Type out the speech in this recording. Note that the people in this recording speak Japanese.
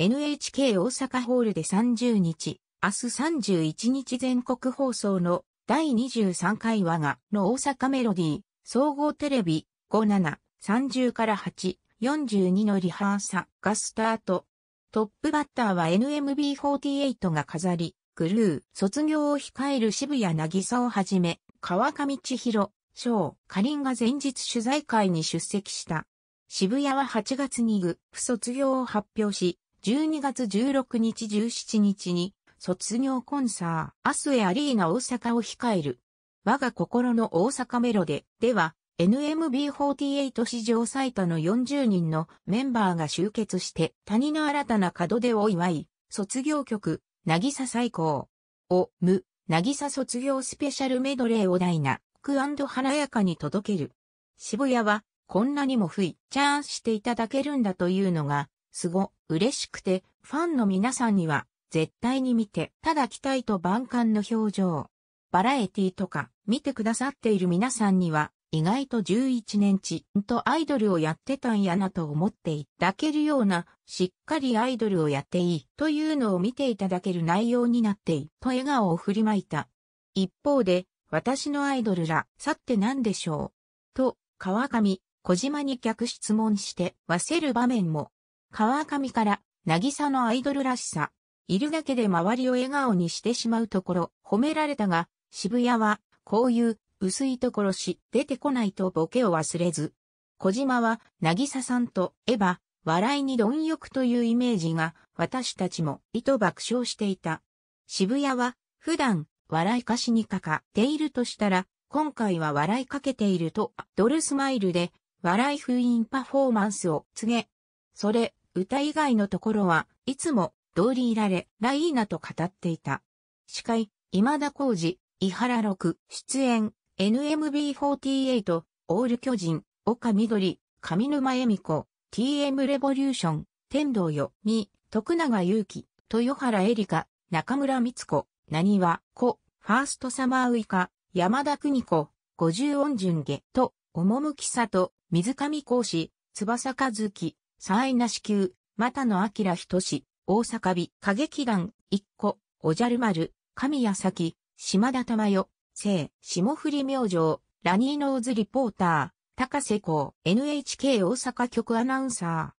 NHK 大阪ホールで30日、明日31日全国放送の第23回我がの大阪メロディー、総合テレビ57、30から8、42のリハーサがスタート。トップバッターは NMB48 が飾り、グルー、卒業を控える渋谷なぎさをはじめ、川上千尋、翔、かりんが前日取材会に出席した。渋谷は8月にグ、不卒業を発表し、12月16日17日に卒業コンサー、アスエアリーナ大阪を控える。我が心の大阪メロデでは NMB48 史上最多の40人のメンバーが集結して谷の新たな門出を祝い、卒業曲、なぎさ最高を、む、なぎさ卒業スペシャルメドレーをダイナ、ク華やかに届ける。渋谷はこんなにも不意、チャーンしていただけるんだというのがすご、嬉しくて、ファンの皆さんには、絶対に見て、ただ期待と万感の表情。バラエティとか、見てくださっている皆さんには、意外と11年ちんとアイドルをやってたんやなと思っていただけるような、しっかりアイドルをやっていいというのを見ていただける内容になっていと笑顔を振りまいた。一方で、私のアイドルら、さって何でしょうと、川上、小島に逆質問して、忘れる場面も川上から、渚のアイドルらしさ、いるだけで周りを笑顔にしてしまうところ、褒められたが、渋谷は、こういう、薄いところし、出てこないとボケを忘れず。小島は、渚さんと、エヴァ、笑いに貪欲というイメージが、私たちも、意図爆笑していた。渋谷は、普段、笑いかしにかかっているとしたら、今回は笑いかけていると、ドルスマイルで、笑い封印パフォーマンスを告げ、それ、歌以外のところはいつも通りいられ、ライーナと語っていた。司会、今田浩二、井原六、出演、NMB48、オール巨人、岡緑、上沼恵美子、TM レボリューション、天童よ、み、徳永祐希、豊原恵里香、中村光子、何は、子、ファーストサマーウイカ、山田邦子、五十音順下、と、趣里、水上講師、翼和樹、三愛な子宮、又野明仁、大阪美、歌劇団、一個、おじゃる丸、神谷咲、島田珠代、聖、霜降り明星、ラニーノーズリポーター、高瀬光、NHK 大阪局アナウンサー。